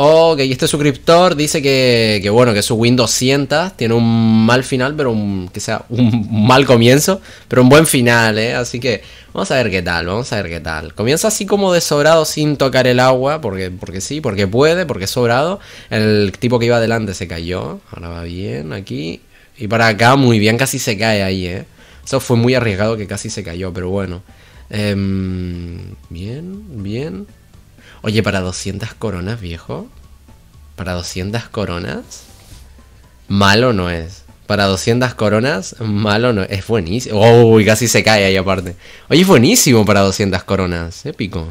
Ok, este suscriptor dice que, bueno, que su Windows 200 tiene un mal final, pero que sea un mal comienzo, pero un buen final, ¿eh? Así que vamos a ver qué tal, vamos a ver qué tal. Comienza así como de sobrado sin tocar el agua, porque, porque sí, porque puede, porque es sobrado. El tipo que iba adelante se cayó, ahora va bien aquí. Y para acá muy bien, casi se cae ahí, ¿eh? Eso fue muy arriesgado que casi se cayó, pero bueno. Em, bien, bien. Oye, para 200 coronas, viejo. Para 200 coronas. Malo no es. Para 200 coronas, malo no es. Es buenísimo. Uy, casi se cae ahí aparte. Oye, es buenísimo para 200 coronas. Épico.